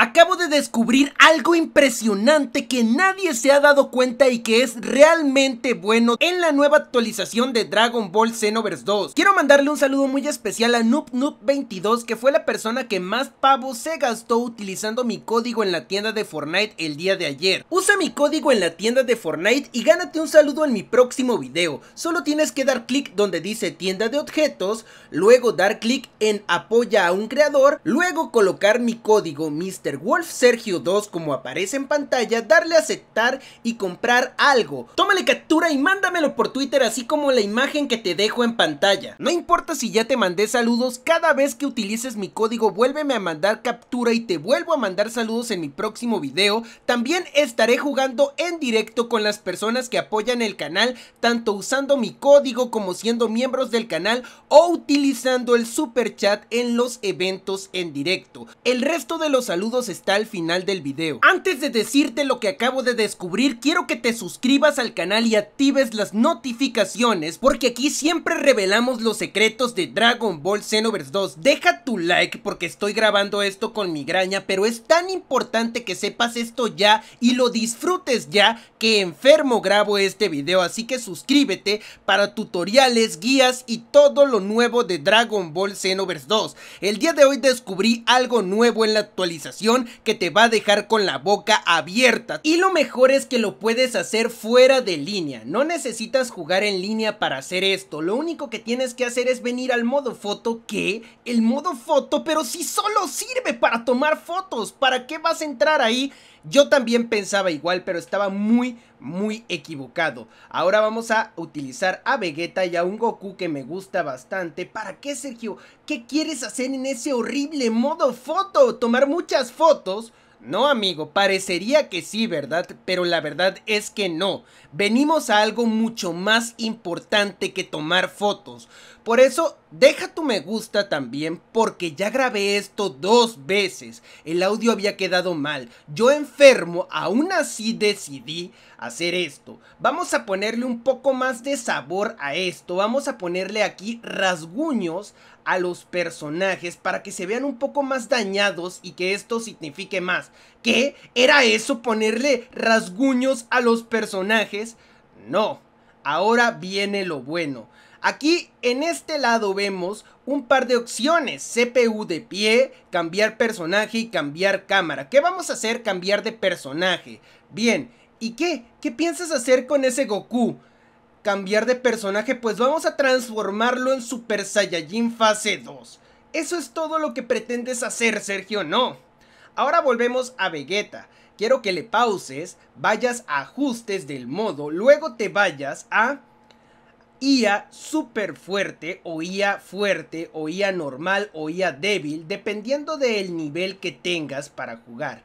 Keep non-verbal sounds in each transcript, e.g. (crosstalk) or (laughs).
Acabo de descubrir algo impresionante que nadie se ha dado cuenta y que es realmente bueno en la nueva actualización de Dragon Ball Xenoverse 2. Quiero mandarle un saludo muy especial a NoobNoob22 que fue la persona que más pavos se gastó utilizando mi código en la tienda de Fortnite el día de ayer. Usa mi código en la tienda de Fortnite y gánate un saludo en mi próximo video. Solo tienes que dar clic donde dice tienda de objetos, luego dar clic en apoya a un creador, luego colocar mi código Mr Wolf Sergio 2 como aparece en pantalla, darle a aceptar y comprar algo. Tómale captura y mándamelo por Twitter así como la imagen que te dejo en pantalla. No importa si ya te mandé saludos, cada vez que utilices mi código vuélveme a mandar captura y te vuelvo a mandar saludos en mi próximo video. También estaré jugando en directo con las personas que apoyan el canal, tanto usando mi código como siendo miembros del canal o utilizando el super chat en los eventos en directo. El resto de los saludos está al final del video. Antes de decirte lo que acabo de descubrir, quiero que te suscribas al canal y actives las notificaciones, porque aquí siempre revelamos los secretos de Dragon Ball Xenoverse 2. Deja tu like porque estoy grabando esto con migraña, pero es tan importante que sepas esto ya y lo disfrutes ya que enfermo grabo este video, así que suscríbete para tutoriales, guías y todo lo nuevo de Dragon Ball Xenoverse 2. El día de hoy descubrí algo nuevo en la actualización que te va a dejar con la boca abierta. Y lo mejor es que lo puedes hacer fuera de línea, no necesitas jugar en línea para hacer esto, lo único que tienes que hacer es venir al modo foto que, el modo foto, pero si solo sirve para tomar fotos, ¿para qué vas a entrar ahí? Yo también pensaba igual, pero estaba muy, muy equivocado. Ahora vamos a utilizar a Vegeta y a un Goku que me gusta bastante. ¿Para qué, Sergio? ¿Qué quieres hacer en ese horrible modo foto? ¿Tomar muchas fotos? No, amigo, parecería que sí, ¿verdad? Pero la verdad es que no. Venimos a algo mucho más importante que tomar fotos. Por eso, deja tu me gusta también, porque ya grabé esto dos veces. El audio había quedado mal. Yo enfermo, aún así decidí hacer esto. Vamos a ponerle un poco más de sabor a esto. Vamos a ponerle aquí rasguños a los personajes para que se vean un poco más dañados y que esto signifique más. ¿Qué? ¿Era eso ponerle rasguños a los personajes? No, ahora viene lo bueno. Aquí en este lado vemos un par de opciones, CPU de pie, cambiar personaje y cambiar cámara. ¿Qué vamos a hacer? Cambiar de personaje. Bien, ¿y qué? ¿Qué piensas hacer con ese Goku? cambiar de personaje, pues vamos a transformarlo en Super Saiyajin fase 2. Eso es todo lo que pretendes hacer, Sergio, no. Ahora volvemos a Vegeta. Quiero que le pauses, vayas a ajustes del modo, luego te vayas a IA super fuerte o IA fuerte o IA normal o IA débil, dependiendo del nivel que tengas para jugar.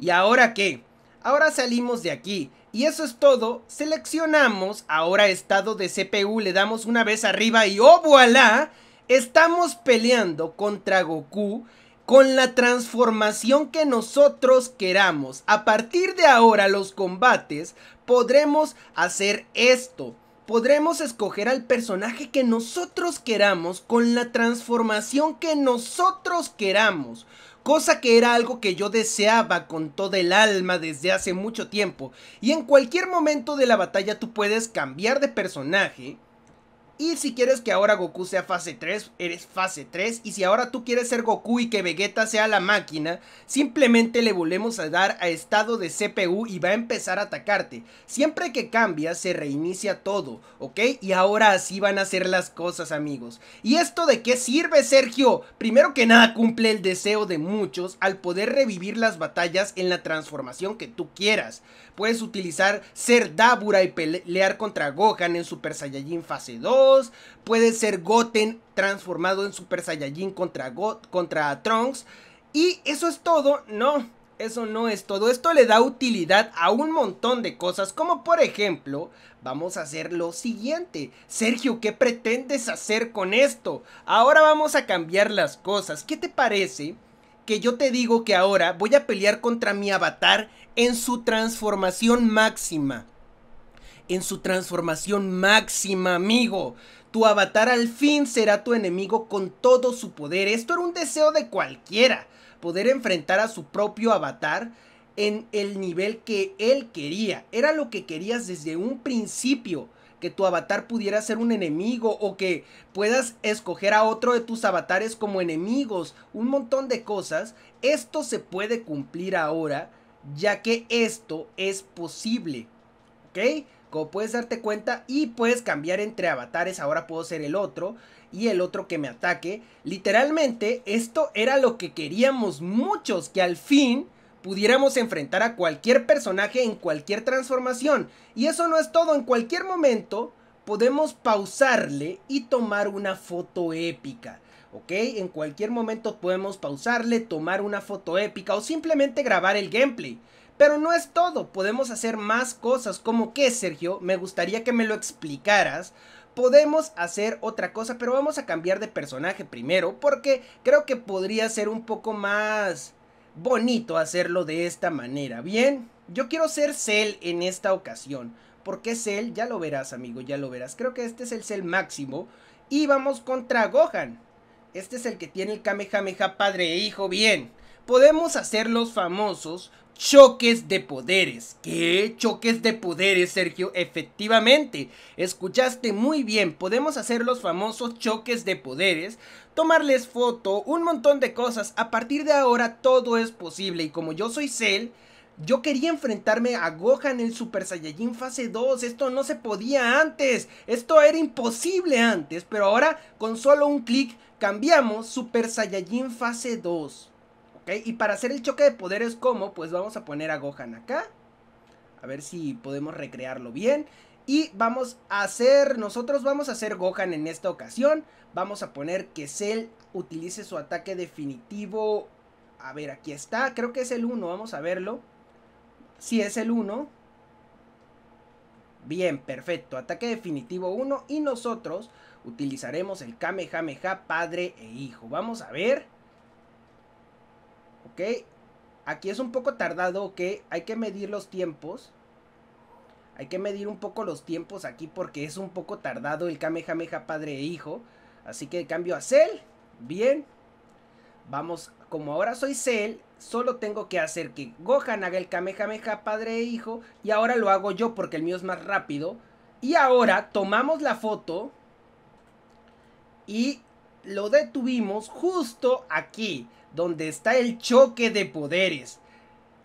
¿Y ahora qué? Ahora salimos de aquí y eso es todo, seleccionamos, ahora estado de CPU, le damos una vez arriba y ¡oh, voilà! Estamos peleando contra Goku con la transformación que nosotros queramos. A partir de ahora los combates podremos hacer esto. Podremos escoger al personaje que nosotros queramos con la transformación que nosotros queramos cosa que era algo que yo deseaba con toda el alma desde hace mucho tiempo, y en cualquier momento de la batalla tú puedes cambiar de personaje, y si quieres que ahora Goku sea fase 3, eres fase 3. Y si ahora tú quieres ser Goku y que Vegeta sea la máquina, simplemente le volvemos a dar a estado de CPU y va a empezar a atacarte. Siempre que cambia, se reinicia todo, ¿ok? Y ahora así van a ser las cosas, amigos. ¿Y esto de qué sirve, Sergio? Primero que nada, cumple el deseo de muchos al poder revivir las batallas en la transformación que tú quieras. Puedes utilizar ser Dabura y pelear contra Gohan en Super Saiyajin fase 2 Puede ser Goten transformado en Super Saiyajin contra, Got contra Trunks. Y eso es todo, no, eso no es todo. Esto le da utilidad a un montón de cosas, como por ejemplo, vamos a hacer lo siguiente. Sergio, ¿qué pretendes hacer con esto? Ahora vamos a cambiar las cosas. ¿Qué te parece? Que yo te digo que ahora voy a pelear contra mi avatar en su transformación máxima en su transformación máxima, amigo. Tu avatar al fin será tu enemigo con todo su poder. Esto era un deseo de cualquiera, poder enfrentar a su propio avatar en el nivel que él quería. Era lo que querías desde un principio que tu avatar pudiera ser un enemigo o que puedas escoger a otro de tus avatares como enemigos, un montón de cosas, esto se puede cumplir ahora, ya que esto es posible. ¿Ok? puedes darte cuenta y puedes cambiar entre avatares, ahora puedo ser el otro y el otro que me ataque. Literalmente esto era lo que queríamos muchos, que al fin pudiéramos enfrentar a cualquier personaje en cualquier transformación. Y eso no es todo, en cualquier momento podemos pausarle y tomar una foto épica. ¿ok? En cualquier momento podemos pausarle, tomar una foto épica o simplemente grabar el gameplay. Pero no es todo, podemos hacer más cosas, como que Sergio, me gustaría que me lo explicaras. Podemos hacer otra cosa, pero vamos a cambiar de personaje primero, porque creo que podría ser un poco más bonito hacerlo de esta manera. Bien, yo quiero ser Cell en esta ocasión. porque Cell? Ya lo verás, amigo, ya lo verás. Creo que este es el Cell máximo. Y vamos contra Gohan. Este es el que tiene el Kamehameha padre e hijo. Bien, podemos hacerlos famosos choques de poderes. ¿Qué choques de poderes, Sergio? Efectivamente, escuchaste muy bien. Podemos hacer los famosos choques de poderes, tomarles foto, un montón de cosas. A partir de ahora todo es posible y como yo soy Cell, yo quería enfrentarme a Gohan en Super Saiyajin fase 2, esto no se podía antes, esto era imposible antes, pero ahora con solo un clic cambiamos Super Saiyajin fase 2. Y para hacer el choque de poderes, ¿cómo? Pues vamos a poner a Gohan acá. A ver si podemos recrearlo bien. Y vamos a hacer, nosotros vamos a hacer Gohan en esta ocasión. Vamos a poner que Cell utilice su ataque definitivo. A ver, aquí está. Creo que es el 1, vamos a verlo. Si sí, es el 1. Bien, perfecto. Ataque definitivo 1 y nosotros utilizaremos el Kamehameha padre e hijo. Vamos a ver. ¿Ok? Aquí es un poco tardado, ¿ok? Hay que medir los tiempos. Hay que medir un poco los tiempos aquí porque es un poco tardado el Kamehameha padre e hijo. Así que cambio a Cell. Bien. Vamos, como ahora soy Cell, solo tengo que hacer que Gohan haga el Kamehameha padre e hijo. Y ahora lo hago yo porque el mío es más rápido. Y ahora tomamos la foto y lo detuvimos justo aquí, donde está el choque de poderes.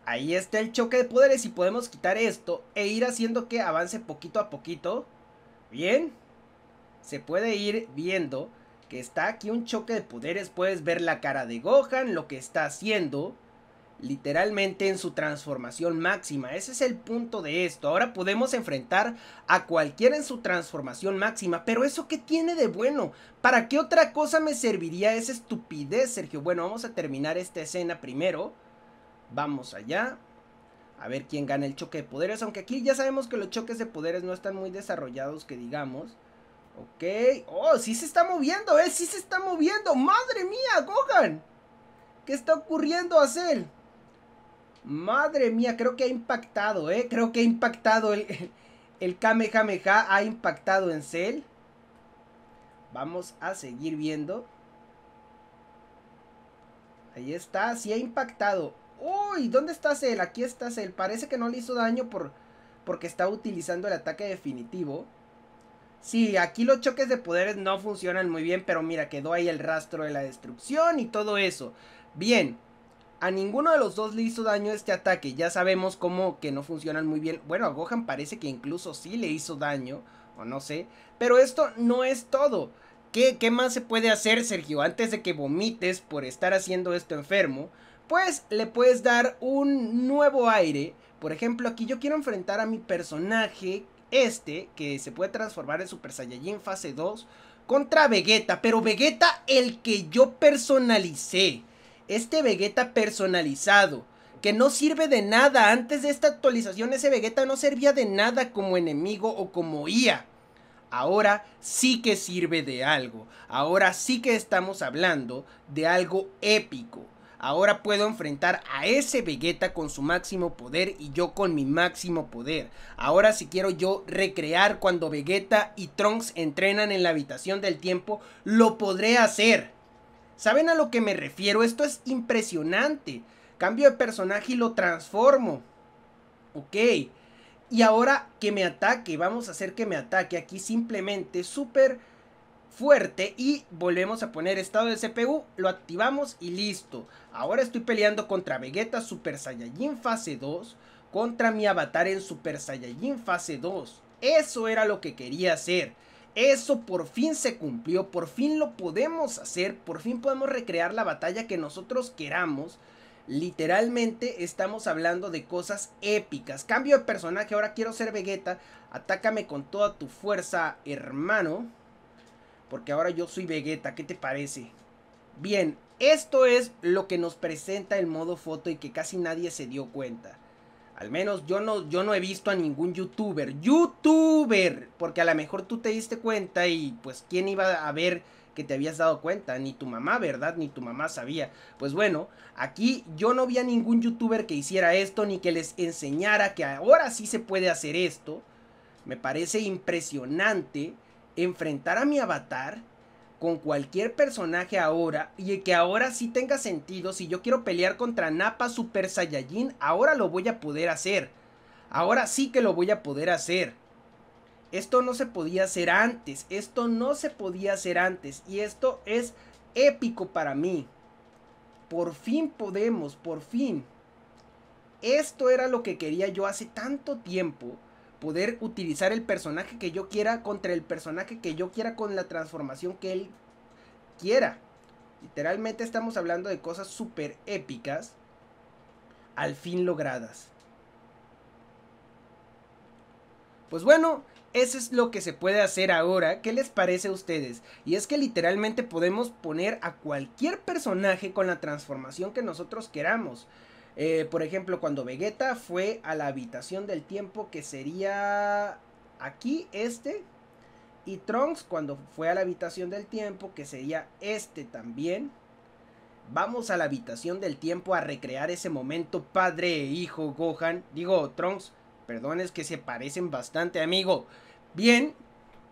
Ahí está el choque de poderes y podemos quitar esto e ir haciendo que avance poquito a poquito. Bien, se puede ir viendo que está aquí un choque de poderes. Puedes ver la cara de Gohan, lo que está haciendo literalmente en su transformación máxima. Ese es el punto de esto. Ahora podemos enfrentar a cualquiera en su transformación máxima. Pero eso que tiene de bueno? ¿Para qué otra cosa me serviría esa estupidez, Sergio? Bueno, vamos a terminar esta escena primero. Vamos allá. A ver quién gana el choque de poderes. Aunque aquí ya sabemos que los choques de poderes no están muy desarrollados, que digamos. Ok. Oh, sí se está moviendo, ¿eh? Sí se está moviendo. ¡Madre mía, Gohan! ¿Qué está ocurriendo, Acel? Madre mía, creo que ha impactado, ¿eh? Creo que ha impactado el, (laughs) el Kamehameha, ha impactado en Cell. Vamos a seguir viendo. Ahí está, sí ha impactado. ¡Uy! ¿Dónde está Cell? Aquí está Cell. Parece que no le hizo daño por, porque está utilizando el ataque definitivo. Sí, aquí los choques de poderes no funcionan muy bien, pero mira, quedó ahí el rastro de la destrucción y todo eso. Bien, a ninguno de los dos le hizo daño este ataque. Ya sabemos cómo que no funcionan muy bien. Bueno, a Gohan parece que incluso sí le hizo daño. O no sé. Pero esto no es todo. ¿Qué, ¿Qué más se puede hacer, Sergio? Antes de que vomites por estar haciendo esto enfermo. Pues le puedes dar un nuevo aire. Por ejemplo, aquí yo quiero enfrentar a mi personaje. Este, que se puede transformar en Super Saiyajin fase 2 contra Vegeta, pero Vegeta el que yo personalicé este Vegeta personalizado, que no sirve de nada. Antes de esta actualización ese Vegeta no servía de nada como enemigo o como IA. Ahora sí que sirve de algo. Ahora sí que estamos hablando de algo épico. Ahora puedo enfrentar a ese Vegeta con su máximo poder y yo con mi máximo poder. Ahora si quiero yo recrear cuando Vegeta y Trunks entrenan en la habitación del tiempo, lo podré hacer. ¿Saben a lo que me refiero? Esto es impresionante. Cambio de personaje y lo transformo. Ok. Y ahora que me ataque, vamos a hacer que me ataque aquí simplemente súper fuerte y volvemos a poner estado de CPU, lo activamos y listo. Ahora estoy peleando contra Vegeta Super Saiyajin fase 2 contra mi avatar en Super Saiyajin fase 2. Eso era lo que quería hacer. Eso por fin se cumplió, por fin lo podemos hacer, por fin podemos recrear la batalla que nosotros queramos. Literalmente estamos hablando de cosas épicas. Cambio de personaje, ahora quiero ser Vegeta. Atácame con toda tu fuerza, hermano. Porque ahora yo soy Vegeta, ¿qué te parece? Bien, esto es lo que nos presenta el modo foto y que casi nadie se dio cuenta. Al menos yo no, yo no he visto a ningún youtuber. ¡Youtuber! Porque a lo mejor tú te diste cuenta y pues quién iba a ver que te habías dado cuenta. Ni tu mamá, ¿verdad? Ni tu mamá sabía. Pues bueno, aquí yo no vi a ningún youtuber que hiciera esto ni que les enseñara que ahora sí se puede hacer esto. Me parece impresionante enfrentar a mi avatar con cualquier personaje ahora y que ahora sí tenga sentido. Si yo quiero pelear contra Napa Super Saiyajin, ahora lo voy a poder hacer. Ahora sí que lo voy a poder hacer. Esto no se podía hacer antes, esto no se podía hacer antes y esto es épico para mí. Por fin podemos, por fin. Esto era lo que quería yo hace tanto tiempo poder utilizar el personaje que yo quiera contra el personaje que yo quiera con la transformación que él quiera. Literalmente estamos hablando de cosas súper épicas, al fin logradas. Pues bueno, eso es lo que se puede hacer ahora. ¿Qué les parece a ustedes? Y es que literalmente podemos poner a cualquier personaje con la transformación que nosotros queramos. Eh, por ejemplo, cuando Vegeta fue a la habitación del tiempo, que sería aquí, este. Y Trunks, cuando fue a la habitación del tiempo, que sería este también. Vamos a la habitación del tiempo a recrear ese momento, padre e hijo Gohan. Digo, Trunks, perdón, es que se parecen bastante, amigo. Bien,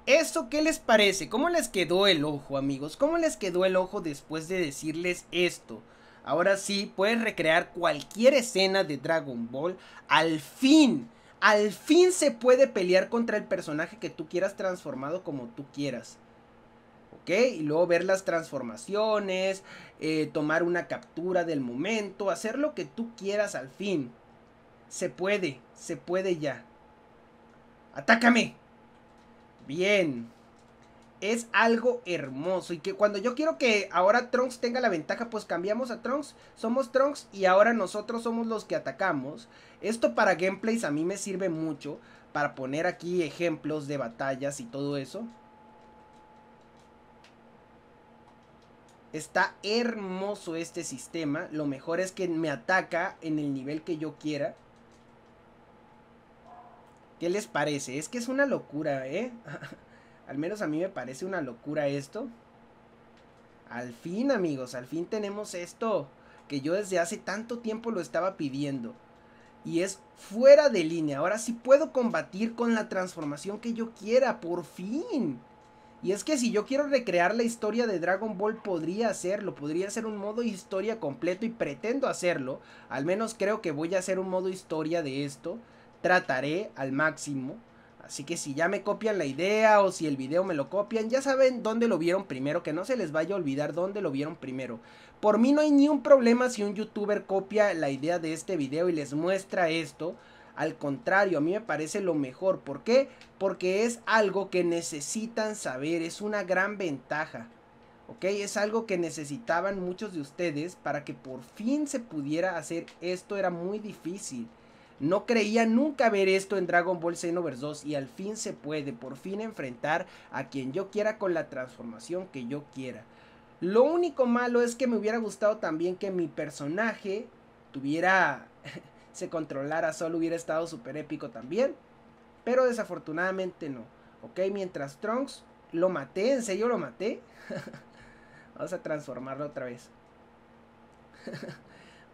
¿Eso qué les parece? ¿Cómo les quedó el ojo, amigos? ¿Cómo les quedó el ojo después de decirles esto? Ahora sí, puedes recrear cualquier escena de Dragon Ball. Al fin, al fin se puede pelear contra el personaje que tú quieras transformado como tú quieras. ¿Ok? Y luego ver las transformaciones, eh, tomar una captura del momento, hacer lo que tú quieras al fin. Se puede, se puede ya. ¡Atácame! Bien es algo hermoso. Y que cuando yo quiero que ahora Trunks tenga la ventaja, pues cambiamos a Trunks, somos Trunks y ahora nosotros somos los que atacamos. Esto para gameplays a mí me sirve mucho, para poner aquí ejemplos de batallas y todo eso. Está hermoso este sistema. Lo mejor es que me ataca en el nivel que yo quiera. ¿Qué les parece? Es que es una locura, ¿eh? (laughs) Al menos a mí me parece una locura esto. Al fin, amigos, al fin tenemos esto que yo desde hace tanto tiempo lo estaba pidiendo. Y es fuera de línea. Ahora sí puedo combatir con la transformación que yo quiera, por fin. Y es que si yo quiero recrear la historia de Dragon Ball podría hacerlo, podría ser un modo historia completo y pretendo hacerlo. Al menos creo que voy a hacer un modo historia de esto. Trataré al máximo Así que si ya me copian la idea o si el video me lo copian, ya saben dónde lo vieron primero, que no se les vaya a olvidar dónde lo vieron primero. Por mí no hay ni un problema si un youtuber copia la idea de este video y les muestra esto. Al contrario, a mí me parece lo mejor. ¿Por qué? Porque es algo que necesitan saber, es una gran ventaja. ¿ok? Es algo que necesitaban muchos de ustedes para que por fin se pudiera hacer esto, era muy difícil. No creía nunca ver esto en Dragon Ball Xenoverse 2 y al fin se puede, por fin enfrentar a quien yo quiera con la transformación que yo quiera. Lo único malo es que me hubiera gustado también que mi personaje tuviera... (laughs) se controlara solo hubiera estado súper épico también. Pero desafortunadamente no. Ok, mientras Trunks lo maté, en serio lo maté. (laughs) Vamos a transformarlo otra vez. (laughs)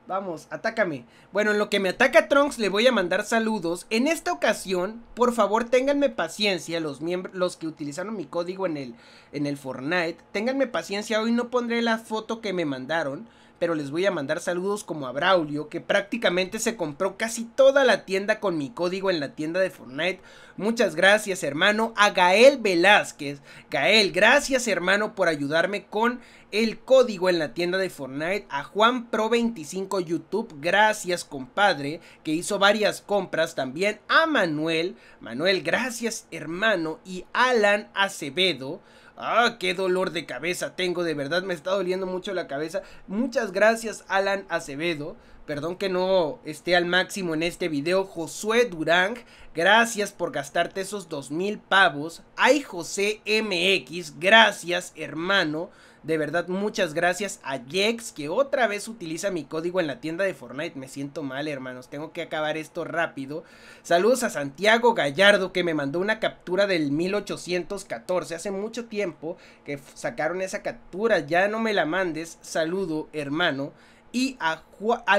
Vamos, atácame. Bueno, en lo que me ataca Trunks le voy a mandar saludos. En esta ocasión, por favor, ténganme paciencia los miembros los que utilizaron mi código en el en el Fortnite. Ténganme paciencia, hoy no pondré la foto que me mandaron pero les voy a mandar saludos como a Braulio, que prácticamente se compró casi toda la tienda con mi código en la tienda de Fortnite. Muchas gracias, hermano. A Gael Velázquez. Gael, gracias, hermano, por ayudarme con el código en la tienda de Fortnite. A Juan Pro 25 YouTube, gracias, compadre, que hizo varias compras también. A Manuel, Manuel, gracias, hermano. Y Alan Acevedo. Ah, qué dolor de cabeza tengo, de verdad me está doliendo mucho la cabeza. Muchas gracias Alan Acevedo. Perdón que no esté al máximo en este video. Josué Durang gracias por gastarte esos dos mil pavos. Ay, José MX, gracias hermano. De verdad, muchas gracias a Jex que otra vez utiliza mi código en la tienda de Fortnite. Me siento mal, hermanos. Tengo que acabar esto rápido. Saludos a Santiago Gallardo que me mandó una captura del 1814. Hace mucho tiempo que sacaron esa captura. Ya no me la mandes. Saludo, hermano. Y a,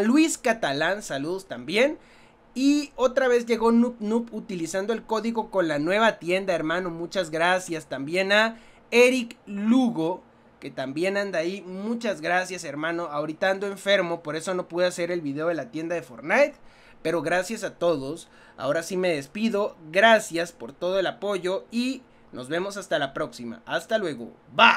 Luis Catalán, saludos también. Y otra vez llegó Noob Noob utilizando el código con la nueva tienda, hermano. Muchas gracias. También a Eric Lugo que también anda ahí. Muchas gracias, hermano. Ahorita ando enfermo, por eso no pude hacer el video de la tienda de Fortnite. Pero gracias a todos. Ahora sí me despido. Gracias por todo el apoyo y nos vemos hasta la próxima. Hasta luego. Bye.